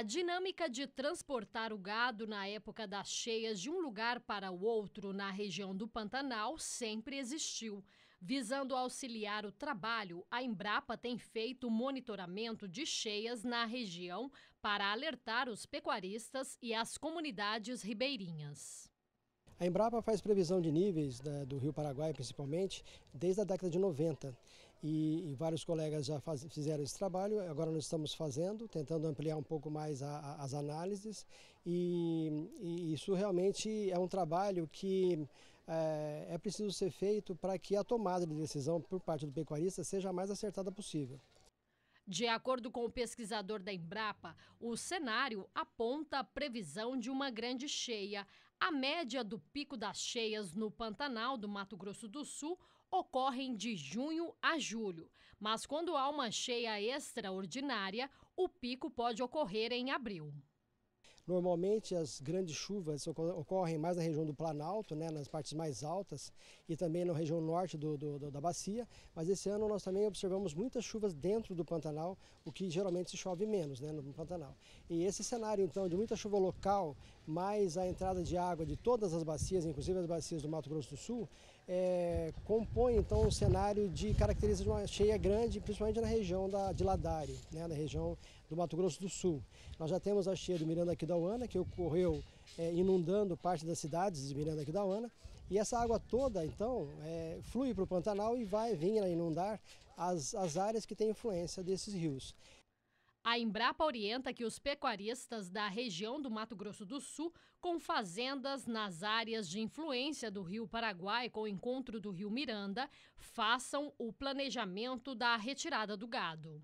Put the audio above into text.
A dinâmica de transportar o gado na época das cheias de um lugar para o outro na região do Pantanal sempre existiu. Visando auxiliar o trabalho, a Embrapa tem feito monitoramento de cheias na região para alertar os pecuaristas e as comunidades ribeirinhas. A Embrapa faz previsão de níveis né, do Rio Paraguai, principalmente, desde a década de 90 e, vários colegas já faz, fizeram esse trabalho, agora nós estamos fazendo, tentando ampliar um pouco mais a, a, as análises e, e, isso realmente é um trabalho que é, é preciso ser feito para que a tomada de decisão por parte do pecuarista seja a mais acertada possível. De acordo com o pesquisador da Embrapa, o cenário aponta a previsão de uma grande cheia. A média do pico das cheias no Pantanal do Mato Grosso do Sul ocorrem de junho a julho, mas quando há uma cheia extraordinária, o pico pode ocorrer em abril. Normalmente as grandes chuvas ocorrem mais na região do Planalto, né, nas partes mais altas e também na região norte do, do, da bacia, mas esse ano nós também observamos muitas chuvas dentro do Pantanal, o que geralmente se chove menos né, no Pantanal. E esse cenário então de muita chuva local, mais a entrada de água de todas as bacias, inclusive as bacias do Mato Grosso do Sul, é, compõe então um cenário de características de uma cheia grande, principalmente na região da, de Ladari, né, na região do Mato Grosso do Sul. Nós já temos a cheia do Miranda aqui da Uana, que ocorreu é, inundando parte das cidades de Miranda aqui da Uana. E essa água toda, então, é, flui para o Pantanal e vai vir a inundar as, as áreas que têm influência desses rios. A Embrapa orienta que os pecuaristas da região do Mato Grosso do Sul, com fazendas nas áreas de influência do Rio Paraguai com o encontro do Rio Miranda, façam o planejamento da retirada do gado.